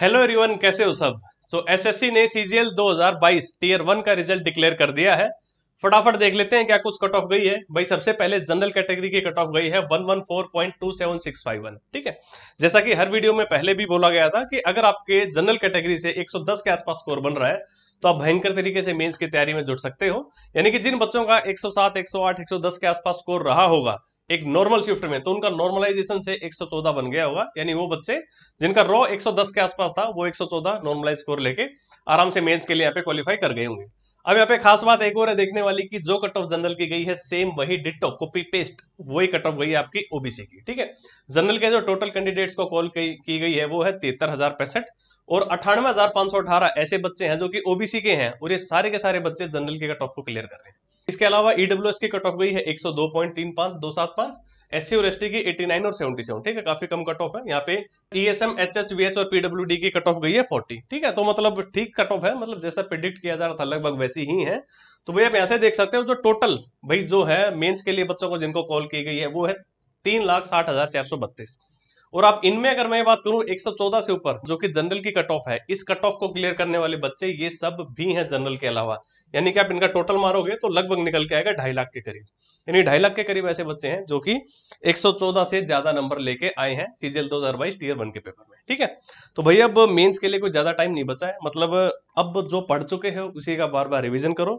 hello everyone कैसे हो सब सो so, एसएससी ने सीजीएल 2022 टीयर वन का रिजल्ट डिक्लेयर कर दिया है फटाफट देख लेते हैं क्या कुछ कट ऑफ गई है भाई सबसे पहले जनरल कैटेगरी की कट ऑफ गई है 114.27651 ठीक है जैसा कि हर वीडियो में पहले भी बोला गया था कि अगर आपके जनरल कैटेगरी से 110 के आसपास स्कोर बन रहा है तो आप भयंकर तरीके से मेंस की तैयारी में जुड़ सकते हो यानी कि जिन बच्चों का 107, 108, 110 के आसपास स्कोर रहा होगा एक नॉर्मल शिफ्ट में तो उनका नॉर्मलाइजेशन से 114 बन गया होगा यानी वो बच्चे जिनका रॉ 110 के आसपास था वो 114 नॉर्मलाइज स्कोर लेके आराम से मेंस के लिए यहाँ पे क्वालिफाई कर गए होंगे अब यहाँ पे खास बात एक और है देखने वाली की जो कट ऑफ जनरल की गई है सेम वही डिटो कॉपी पेस्ट वही कट ऑफ गई है आपकी ओबीसी की ठीक है जनरल के जो टोटल कैंडिडेट्स को कॉल की गई है वो है तिहत्तर और अठानवे ऐसे बच्चे हैं जो कि ओबीसी के हैं और ये सारे के सारे बच्चे जनरल के कट ऑफ को क्लियर कर रहे हैं इसके अलावा ईडब्ल्यू e की कट ऑफ गई है एक सौ दो पॉइंट तीन पांच दो सात पांच एस और की 89 और 77 ठीक है काफी कम कट ऑफ है यहाँ पे E S M H H V H और पीडब्ल्यू की कट ऑफ गई है 40 ठीक है तो मतलब ठीक कट ऑफ है मतलब जैसा प्रिडिक्ट किया जा रहा था लगभग वैसी ही है तो भैया आप यहाँ से देख सकते हो जो टोटल भाई जो है मेंस के लिए बच्चों को जिनको कॉल की गई है वो है तीन लाख साठ हजार चार सौ बत्तीस और आप इनमें अगर मैं बात करूं 114 से ऊपर जो कि जनरल की कट ऑफ है इस कट ऑफ को क्लियर करने वाले बच्चे ये सब भी हैं जनरल के अलावा यानी कि आप इनका टोटल मारोगे तो लगभग निकल के आएगा ढाई लाख के करीब यानी ढाई लाख के करीब ऐसे बच्चे हैं जो कि 114 से ज्यादा नंबर लेके आए हैं सीजीएल 2022 टीयर वन के पेपर में ठीक है तो भाई अब मेंस के लिए कोई ज्यादा टाइम नहीं बचा है मतलब अब जो पढ़ चुके हैं उसी का बार बार रिविजन करो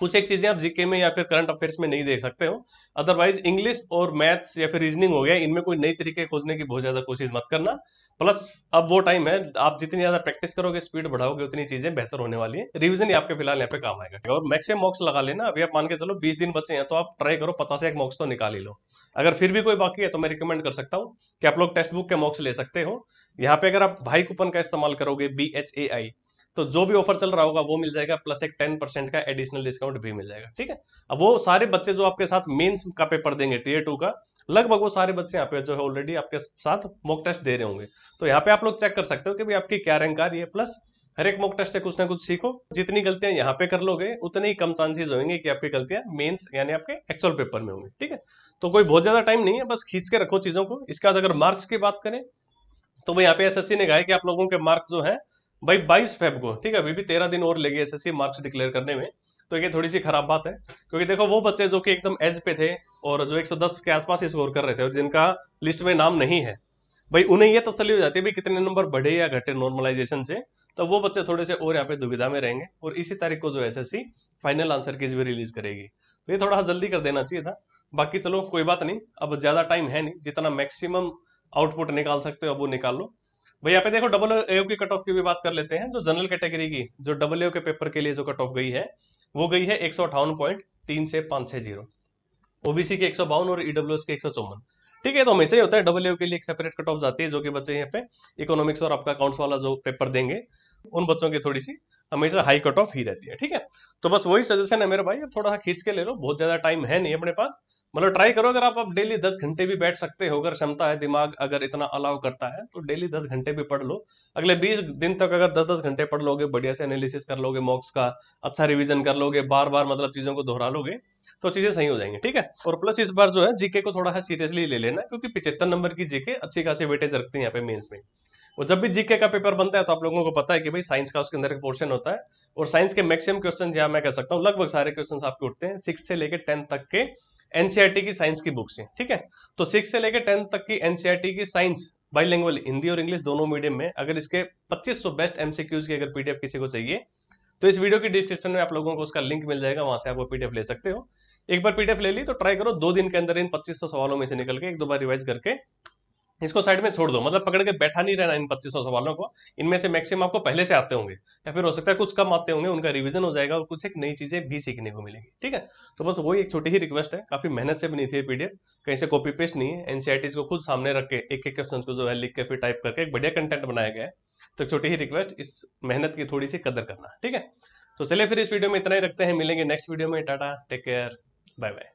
कुछ एक चीजें आप जीके में या फिर करंट अफेयर्स में नहीं देख सकते हो अदरवाइज इंग्लिश और मैथ्स या फिर रीजनिंग हो गया इनमें कोई नई तरीके खोजने की बहुत ज्यादा कोशिश मत करना प्लस अब वो टाइम है आप जितनी ज्यादा प्रैक्टिस करोगे स्पीड बढ़ाओगे उतनी चीजें बेहतर होने वाली है रिविजन ही आपके फिलहाल यहाँ पे काम आएगा और मैक्सिमम मॉक्स लगा लेना अभी आप मान के चलो बीस दिन बचे हैं तो आप ट्राई करो पचास एक मॉक्स तो निकाल ही लो अगर फिर भी कोई बाकी है तो मैं रिकमेंड कर सकता हूँ कि आप लोग टेक्स्ट बुक के मॉक्स ले सकते हो यहाँ पे अगर आप भाई कूपन का इस्तेमाल करोगे बी एच ए आई तो जो भी ऑफर चल रहा होगा वो मिल जाएगा प्लस एक टेन परसेंट का एडिशनल डिस्काउंट भी मिल जाएगा ठीक है अब वो सारे बच्चे जो आपके साथ मेन्स का पेपर देंगे टीए टू का लगभग वो सारे बच्चे यहाँ पे जो है ऑलरेडी आपके साथ मॉक टेस्ट दे रहे होंगे तो यहाँ पे आप लोग चेक कर सकते हो कि भाई आपकी क्या रैंक आ रही है प्लस हर एक मॉक टेस्ट से कुछ ना कुछ सीखो जितनी गलतियां यहाँ पे कर लोगे उतने ही कम चांसेस होंगे कि आपकी गलतियां मेन्स यानी आपके एक्चुअल पेपर में होंगी ठीक है तो कोई बहुत ज्यादा टाइम नहीं है बस खींच के रखो चीजों को इसके बाद अगर मार्क्स की बात करें तो भाई यहाँ पे एस ने कहा है कि आप लोगों के मार्क्स जो है भाई बाईस फेब को ठीक है अभी भी तेरह दिन और लगे एस मार्क्स डिक्लेयर करने में तो ये थोड़ी सी खराब बात है क्योंकि देखो वो बच्चे जो कि एकदम एज पे थे और जो 110 के आसपास स्कोर कर रहे थे और जिनका लिस्ट में नाम नहीं है भाई उन्हें ये तसली हो जाती है भाई कितने नंबर बढ़े या घटे नॉर्मलाइजेशन से तो वो बच्चे थोड़े से और यहाँ पे दुविधा में रहेंगे और इसी तारीख को जो एस फाइनल आंसर की भी रिलीज करेगी तो ये थोड़ा जल्दी कर देना चाहिए था बाकी चलो कोई बात नहीं अब ज़्यादा टाइम है नहीं जितना मैक्सिमम आउटपुट निकाल सकते हो अब वो निकाल लो भाई यहाँ पे देखो डबल एओ की कट ऑफ की भी बात कर लेते हैं जो जनरल कैटेगरी की जो डबल एओ के पेपर के लिए जो कट ऑफ गई है वो गई है एक सौ अठावन पॉइंट तीन से पांच छह जीरो ओबीसी के एक और ईडब्ल्यू के एक ठीक है तो हमेशा ही होता है डब्ल्यू के लिए एक सेपरेट कट ऑफ जाती है जो कि बच्चे यहाँ पे इकोनॉमिक्स और आपका अकाउंट्स वाला जो पेपर देंगे उन बच्चों की थोड़ी सी हमेशा हाई कट ऑफ ही रहती है ठीक है तो बस वही सजेशन है मेरे भाई अब थोड़ा सा खींच के ले लो बहुत ज्यादा टाइम है नहीं अपने पास मतलब ट्राई करो अगर आप अब डेली दस घंटे भी बैठ सकते हो अगर क्षमता है दिमाग अगर इतना अलाउ करता है तो डेली दस घंटे भी पढ़ लो अगले बीस दिन तक अगर दस दस घंटे पढ़ लोगे बढ़िया से एनालिसिस कर लोगे मॉक्स का अच्छा रिविजन कर लोगे बार बार मतलब चीजों को दोहरा लोगे तो चीजें सही हो जाएंगी ठीक है और प्लस इस बार जो है जीके को थोड़ा सा सीरियसली ले लेना क्योंकि पिछहत्तर नंबर की जीके अच्छी खासी वेटेज रखते हैं यहाँ पे मेन्स में और जब भी जीके का पेपर बनता है तो आप लोगों को पता है कि भाई साइंस का उसके अंदर एक पोर्शन होता है और साइंस के मैक्सिमम क्वेश्चन जहाँ मैं कह सकता हूँ लगभग सारे क्वेश्चन आपके उठते हैं सिक्स से लेकर टेंथ तक के एनसीआरटी e की साइंस की बुक्स हैं ठीक है तो सिक्स से लेकर टेंथ तक की एनसीआरटी e की साइंस लैंग्वेज हिंदी और इंग्लिश दोनों मीडियम में अगर इसके सौ बेस्ट एमसीक्यूज की अगर पीडीएफ किसी को चाहिए तो इस वीडियो की डिस्क्रिप्शन में आप लोगों को उसका लिंक मिल जाएगा वहां से आप वो पीडीएफ ले सकते हो एक बार पीडीएफ ले ली तो ट्राई करो दो दिन के अंदर इन पच्चीस सवालों में से निकल के एक दो बार रिवाइज करके इसको साइड में छोड़ दो मतलब पकड़ के बैठा नहीं रहना इन पच्चीस सवालों को इनमें से मैक्सिमम आपको पहले से आते होंगे या फिर हो सकता है कुछ कम आते होंगे उनका रिविजन हो जाएगा और कुछ एक नई चीजें भी सीखने को मिलेंगी ठीक है तो बस वही एक छोटी ही रिक्वेस्ट है काफी मेहनत से बनी थी पीडीएफ कहीं से कॉपी पेस्ट नहीं है एनसीआरटीज e को खुद सामने रख के एक एक क्वेश्चन को जो है लिख के फिर टाइप करके एक बढ़िया कंटेंट बनाया गया है तो छोटी ही रिक्वेस्ट इस मेहनत की थोड़ी सी कदर करना ठीक है तो चलिए फिर इस वीडियो में इतना ही रखते हैं मिलेंगे नेक्स्ट वीडियो में टाटा टेक केयर 拜拜。